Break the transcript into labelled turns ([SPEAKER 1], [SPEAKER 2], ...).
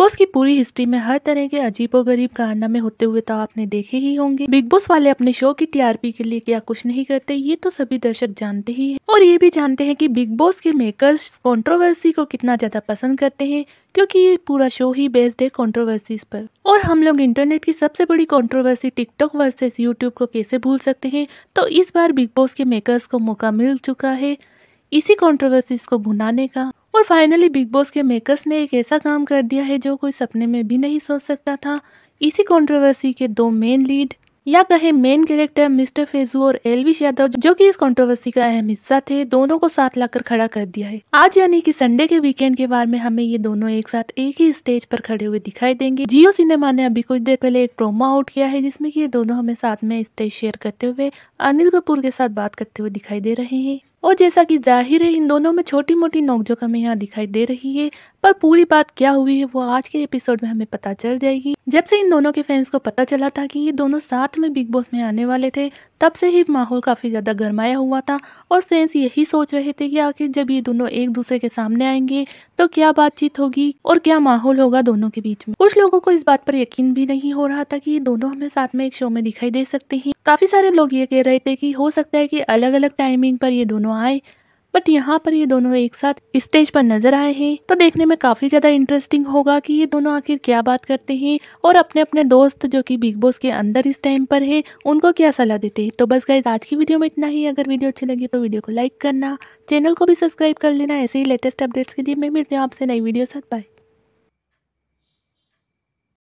[SPEAKER 1] boss की पूरी history में हर तरह के अजीबोगरीब कारनामे होते हुए तो आपने देखे ही होंगे बिग बॉस वाले अपने शो की टीआरपी के लिए क्या कुछ नहीं करते ये तो सभी दर्शक जानते ही हैं और ये भी जानते हैं कि बिग बॉस के मेकर्स कंट्रोवर्सी को कितना ज्यादा पसंद करते हैं क्योंकि ये पूरा शो ही बेस्ड है कॉन्ट्रोवर्सीज पर और हम लोग इंटरनेट की सबसे बड़ी कॉन्ट्रोवर्सी टिकटॉक वर्सेस यूट्यूब को कैसे भूल सकते हैं तो इस बार बिग बॉस के मेकर्स को मौका मिल चुका है इसी कॉन्ट्रोवर्सीज को भुनाने का और फाइनली बिग बॉस के मेकर्स ने एक ऐसा काम कर दिया है जो कोई सपने में भी नहीं सोच सकता था इसी कंट्रोवर्सी के दो मेन लीड या कहे मेन कैरेक्टर मिस्टर फेजू और एलविश यादव जो कि इस कंट्रोवर्सी का अहम हिस्सा थे दोनों को साथ लाकर खड़ा कर दिया है आज यानी कि संडे के वीकेंड के बार में हमें ये दोनों एक साथ एक ही स्टेज पर खड़े हुए दिखाई देंगे जियो सिनेमा ने अभी कुछ देर पहले एक प्रोमो आउट किया है जिसमें कि ये दोनों हमें साथ में स्टेज शेयर करते हुए अनिल कपूर के साथ बात करते हुए दिखाई दे रहे हैं और जैसा कि जाहिर है इन दोनों में छोटी मोटी नोकझोंक हमें यहाँ दिखाई दे रही है पर पूरी बात क्या हुई है वो आज के एपिसोड में हमें पता चल जाएगी जब से इन दोनों के फैंस को पता चला था कि ये दोनों साथ में बिग बॉस में आने वाले थे तब से ही माहौल काफ़ी ज़्यादा गरमाया हुआ था और फैंस यही सोच रहे थे कि आखिर जब ये दोनों एक दूसरे के सामने आएंगे तो क्या बातचीत होगी और क्या माहौल होगा दोनों के बीच में कुछ लोगों को इस बात पर यकीन भी नहीं हो रहा था कि ये दोनों हमें साथ में एक शो में दिखाई दे सकते हैं काफ़ी सारे लोग ये कह रहे थे कि हो सकता है कि अलग अलग टाइमिंग पर ये दोनों आए बट यहाँ पर ये दोनों एक साथ स्टेज पर नजर आए हैं तो देखने में काफी ज्यादा इंटरेस्टिंग होगा कि ये दोनों आखिर क्या बात करते हैं और अपने अपने दोस्त जो कि बिग बॉस के अंदर इस टाइम पर है उनको क्या सलाह देते हैं तो बस गए आज की वीडियो में इतना ही अगर वीडियो अच्छी लगी तो वीडियो को लाइक करना चैनल को भी सब्सक्राइब कर लेना ऐसे ही लेटेस्ट अपडेट्स के लिए मैं मिलती हूँ आपसे नई वीडियो साथ बाय